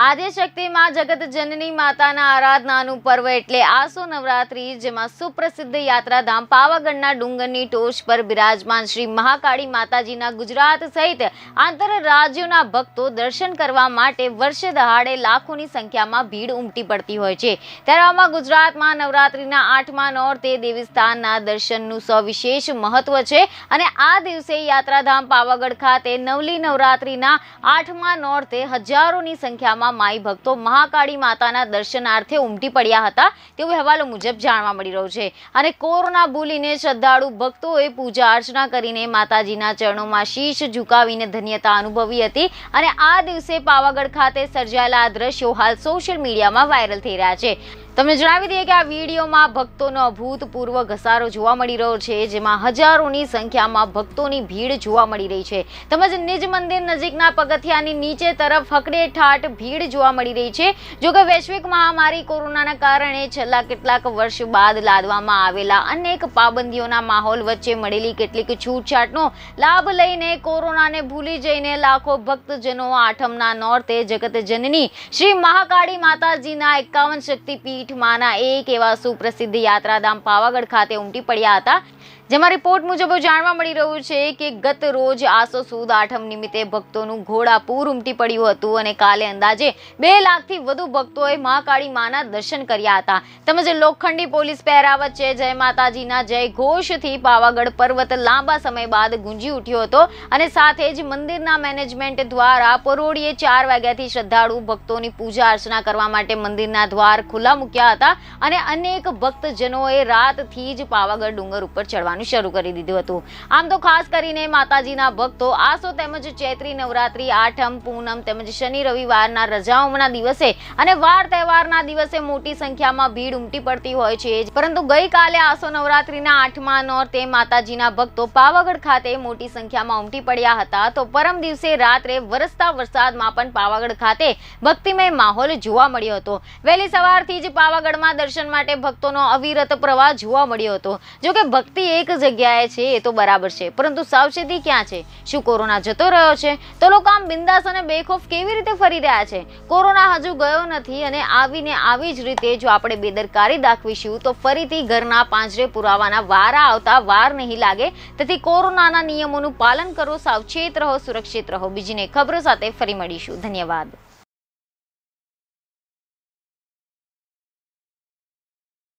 આદ્યશક્તિ માં જગત જનની માતાના આરાધનાનું પર્વ એટલે આસો નવરાત્રી જેમાં સુપ્રસિદ્ધ યાત્રાધામ પાવાગઢના ડુંગરની ટોચ પર બિરાજમાન શ્રી મહાકાળી માતાજીના ગુજરાત સહિત આંતરરાજ્યોના ભક્તો દર્શન કરવા માટે વર્ષે દહાડે લાખોની સંખ્યામાં ભીડ ઉમટી પડતી હોય છે ત્યારે આમાં ગુજરાતમાં નવરાત્રિના આઠમા નોરતે દેવીસ્થાનના દર્શનનું સવિશેષ મહત્વ છે અને આ દિવસે યાત્રાધામ પાવાગઢ ખાતે નવલી નવરાત્રિના આઠમા નોરતે હજારોની સંખ્યામાં સંખ્યામાં માઈ ભક્તો મહાકાળી માતાના દર્શનાર્થે ઉમટી પડ્યા હતા તેવું અહેવાલો મુજબ જાણવા મળી રહ્યું છે અને કોરોના ભૂલીને શ્રદ્ધાળુ ભક્તોએ પૂજા અર્ચના કરીને માતાજીના ચરણોમાં શીશ ઝુકાવીને ધન્યતા અનુભવી હતી અને આ દિવસે પાવાગઢ ખાતે સર્જાયેલા આ દ્રશ્યો હાલ સોશિયલ મીડિયામાં વાયરલ થઈ રહ્યા છે તમને જણાવી દઈએ કે આ વિડીયોમાં ભક્તોનો અભૂતપૂર્વ ઘસારો જોવા મળી રહ્યો છે જેમાં હજારોની સંખ્યામાં ભક્તોની ભીડ જોવા મળી રહી છે તેમજ નિજ મંદિર નજીકના પગથિયાની નીચે તરફ હકડેઠાટ ભીડ જોવા મળી રહી છે જો કે વૈશ્વિક મહામારી કોરોનાના કારણે છેલ્લા કેટલાક વર્ષ બાદ લાદવામાં આવેલા અનેક પાબંદીઓના માહોલ વચ્ચે મળેલી કેટલીક છૂટછાટનો લાભ લઈને કોરોનાને ભૂલી જઈને લાખો ભક્તજનો આઠમના નોરતે જગતજનની શ્રી મહાકાળી માતાજીના એકાવન શક્તિપીઠ પીઠમાંના એક એવા સુપ્રસિદ્ધ યાત્રાધામ પાવાગઢ ખાતે ઉમટી પડ્યા હતા જેમાં રિપોર્ટ મુજબ જાણવા મળી રહ્યું છે કે ગત રોજ આસો સુદ આઠમ નિમિત્તે ભક્તોનું ઘોડાપૂર ઉમટી પડ્યું હતું અને કાલે અંદાજે બે લાખથી વધુ ભક્તોએ મા કાળી માના દર્શન કર્યા હતા તેમજ લોખંડી પોલીસ પહેરા વચ્ચે જય માતાજીના જય ઘોષથી પાવાગઢ પર્વત લાંબા સમય બાદ ગુંજી ઉઠ્યો હતો અને સાથે જ મંદિરના મેનેજમેન્ટ દ્વારા પરોડીએ ચાર વાગ્યાથી શ્રદ્ધાળુ ભક્તોની પૂજા અર્ચના કરવા માટે મંદિરના દ્વાર ખુલ્લા મૂક્યા હતા અને અનેક ભક્તજનોએ રાતથી જ પાવાગઢ ડુંગર ઉપર ચડવાનું કરવાનું શરૂ કરી દીધું હતું આમ તો ખાસ કરીને માતાજીના ભક્તો આસો તેમજ ચૈત્રી નવરાત્રી આઠમ પૂનમ તેમજ શનિ રવિવારના રજાઓના દિવસે અને વાર તહેવારના દિવસે મોટી સંખ્યામાં ભીડ ઉમટી પડતી હોય છે પરંતુ ગઈકાલે આસો નવરાત્રીના આઠમા નોરતે માતાજીના ભક્તો પાવાગઢ ખાતે મોટી સંખ્યામાં ઉમટી પડ્યા હતા તો પરમ દિવસે રાત્રે વરસતા વરસાદમાં પણ પાવાગઢ ખાતે ભક્તિમય માહોલ જોવા મળ્યો હતો વહેલી સવારથી જ પાવાગઢમાં દર્શન માટે ભક્તોનો અવિરત પ્રવાહ જોવા મળ્યો હતો જોકે ભક્તિ એક જગ્યાએ છે એ તો બરાબર છે પરંતુ સાવચેતી ક્યાં છે શું કોરોના જતો રહ્યો છે તો લોકો આમ બિંદાસ અને બેખોફ કેવી રીતે ફરી રહ્યા છે કોરોના હજુ ગયો નથી અને આવીને આવી જ રીતે જો આપણે બેદરકારી દાખવીશું તો ફરીથી ઘરના પાંજરે પુરાવાના વારા આવતા વાર નહીં લાગે તેથી કોરોનાના નિયમોનું પાલન કરો સાવચેત રહો સુરક્ષિત રહો બીજીને ખબરો સાથે ફરી મળીશું ધન્યવાદ